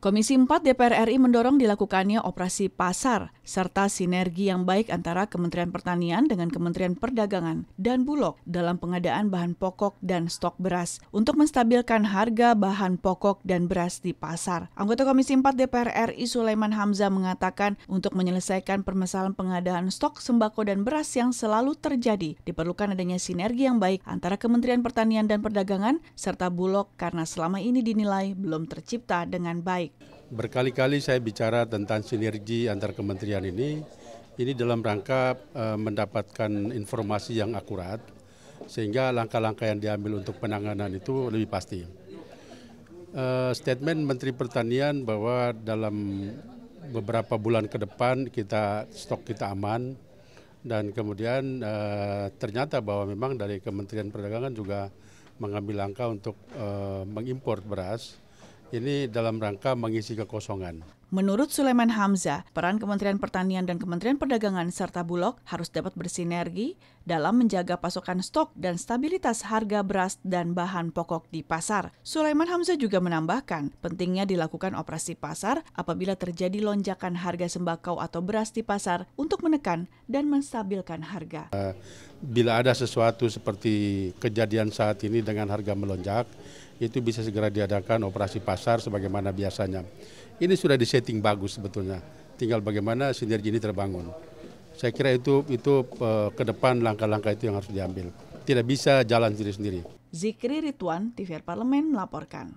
Komisi 4 DPR RI mendorong dilakukannya operasi pasar serta sinergi yang baik antara Kementerian Pertanian dengan Kementerian Perdagangan dan Bulog dalam pengadaan bahan pokok dan stok beras untuk menstabilkan harga bahan pokok dan beras di pasar. Anggota Komisi 4 DPR RI Sulaiman Hamza mengatakan untuk menyelesaikan permasalahan pengadaan stok sembako dan beras yang selalu terjadi diperlukan adanya sinergi yang baik antara Kementerian Pertanian dan Perdagangan serta Bulog karena selama ini dinilai belum tercipta dengan baik. Berkali-kali saya bicara tentang sinergi antar kementerian ini. Ini dalam rangka eh, mendapatkan informasi yang akurat, sehingga langkah-langkah yang diambil untuk penanganan itu lebih pasti. Eh, statement Menteri Pertanian bahwa dalam beberapa bulan ke depan kita stok kita aman dan kemudian eh, ternyata bahwa memang dari Kementerian Perdagangan juga mengambil langkah untuk mengimpor beras ini dalam rangka mengisi kekosongan Menurut Sulaiman Hamza, peran Kementerian Pertanian dan Kementerian Perdagangan serta Bulog harus dapat bersinergi dalam menjaga pasokan stok dan stabilitas harga beras dan bahan pokok di pasar. Sulaiman Hamza juga menambahkan, pentingnya dilakukan operasi pasar apabila terjadi lonjakan harga sembako atau beras di pasar untuk menekan dan menstabilkan harga. Eh, bila ada sesuatu seperti kejadian saat ini dengan harga melonjak, itu bisa segera diadakan operasi pasar sebagaimana biasanya. Ini sudah disediakan setting bagus sebetulnya. Tinggal bagaimana sinergi ini terbangun. Saya kira itu itu eh, ke depan langkah-langkah itu yang harus diambil. Tidak bisa jalan sendiri-sendiri. Zikri Rituan, TVR Parlemen melaporkan.